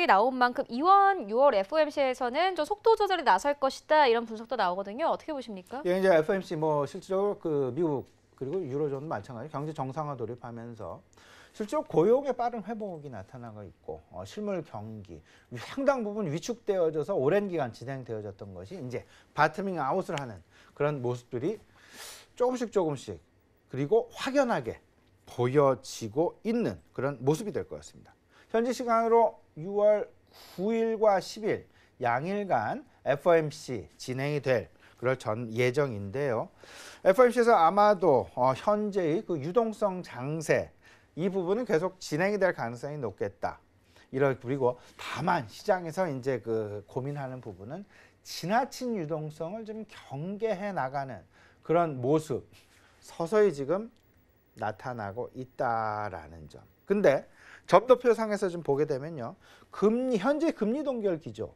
분석이 나온 만큼 이원 6월 FOMC에서는 좀 속도 조절에 나설 것이다 이런 분석도 나오거든요. 어떻게 보십니까? 예, 이제 FOMC 뭐 실질적으로 그 미국 그리고 유로존 마찬가지 경제 정상화 돌입하면서 실제로 고용의 빠른 회복이 나타나고 있고 어, 실물 경기 상당 부분 위축되어져서 오랜 기간 진행되어졌던 것이 이제 바트밍 아웃을 하는 그런 모습들이 조금씩 조금씩 그리고 확연하게 보여지고 있는 그런 모습이 될 것 같습니다. 현지 시간으로 6월 9일과 10일 양일간 FOMC 진행이 될 그럴 전 예정인데요. FOMC에서 아마도 어, 현재의 그 유동성 장세 이 부분은 계속 진행이 될 가능성이 높겠다. 이런 그리고 다만 시장에서 이제 그 고민하는 부분은 지나친 유동성을 좀 경계해 나가는 그런 모습 서서히 지금 나타나고 있다라는 점. 근데 점도표 상에서 좀 보게 되면요. 금리 현재 금리 동결 기조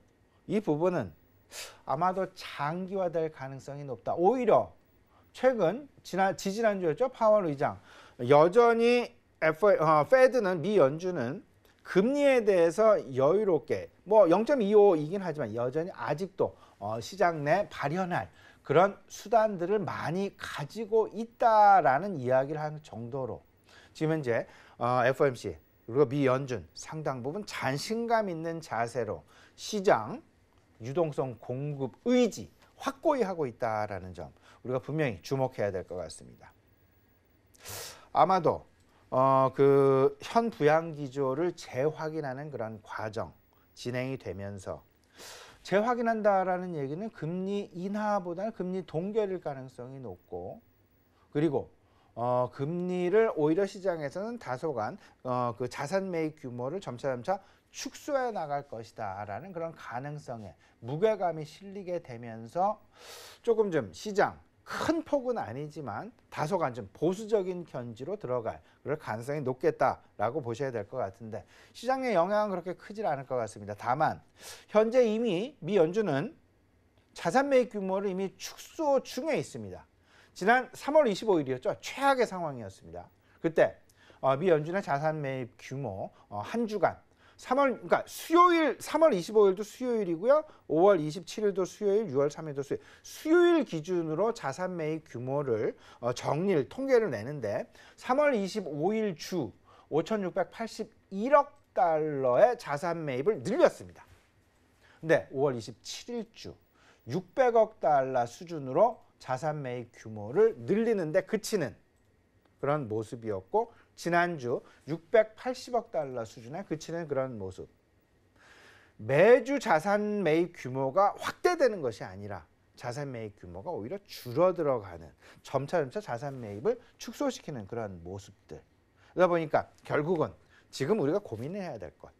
이 부분은 아마도 장기화될 가능성이 높다. 오히려 최근 지난 지지난주였죠 파월 의장 여전히 F, 어, 패드는미 연준은 금리에 대해서 여유롭게 뭐 0.25이긴 하지만 여전히 아직도 어, 시장 내 발현할 그런 수단들을 많이 가지고 있다라는 이야기를 할 정도로 지금 현재 어, FOMC 그리고 미 연준 상당 부분 자신감 있는 자세로 시장 유동성 공급 의지 확고히 하고 있다라는 점 우리가 분명히 주목해야 될 것 같습니다. 아마도 어, 그현 부양 기조를 재확인하는 그런 과정 진행이 되면서 재확인한다라는 얘기는 금리 인하보다는 금리 동결일 가능성이 높고 그리고 어, 금리를 오히려 시장에서는 다소간 어, 그 자산 매입 규모를 점차점차 축소해 나갈 것이다 라는 그런 가능성에 무게감이 실리게 되면서 조금 좀 시장 큰 폭은 아니지만 다소간 좀 보수적인 견지로 들어갈 그럴 가능성이 높겠다라고 보셔야 될 것 같은데 시장의 영향은 그렇게 크질 않을 것 같습니다. 다만 현재 이미 미 연준은 자산 매입 규모를 이미 축소 중에 있습니다. 지난 3월 25일이었죠. 최악의 상황이었습니다. 그때 어, 미 연준의 자산 매입 규모 어, 한 주간 3월 그러니까 수요일 3월 25일도 수요일이고요. 5월 27일도 수요일, 6월 3일도 수요일. 수요일 기준으로 자산 매입 규모를 어, 정리를 통계를 내는데 3월 25일 주 5,681억 달러의 자산 매입을 늘렸습니다. 근데 5월 27일 주 600억 달러 수준으로 자산 매입 규모를 늘리는데 그치는 그런 모습이었고 지난주 680억 달러 수준에 그치는 그런 모습. 매주 자산 매입 규모가 확대되는 것이 아니라 자산 매입 규모가 오히려 줄어들어가는 점차점차 자산 매입을 축소시키는 그런 모습들. 그러다 보니까 결국은 지금 우리가 고민해야 될 것.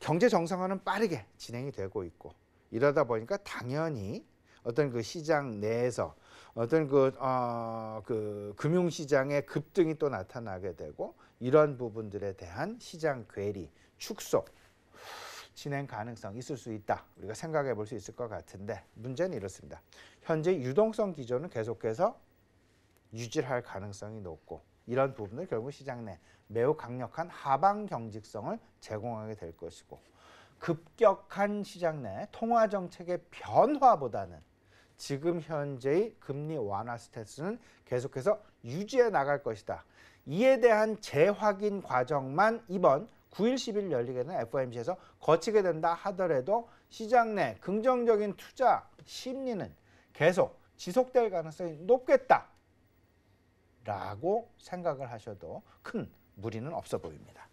경제 정상화는 빠르게 진행이 되고 있고 이러다 보니까 당연히 어떤 그 시장 내에서 어떤 그, 어, 그 금융시장의 급등이 또 나타나게 되고 이런 부분들에 대한 시장 괴리, 축소, 진행 가능성 있을 수 있다. 우리가 생각해 볼 수 있을 것 같은데 문제는 이렇습니다. 현재 유동성 기조는 계속해서 유지할 가능성이 높고 이런 부분을 결국 시장 내 매우 강력한 하방 경직성을 제공하게 될 것이고 급격한 시장 내 통화 정책의 변화보다는 지금 현재의 금리 완화 스탠스는 계속해서 유지해 나갈 것이다. 이에 대한 재확인 과정만 이번 9일 10일 열리게 된 FOMC에서 거치게 된다 하더라도 시장 내 긍정적인 투자 심리는 계속 지속될 가능성이 높겠다. 라고 생각을 하셔도 큰 무리는 없어 보입니다.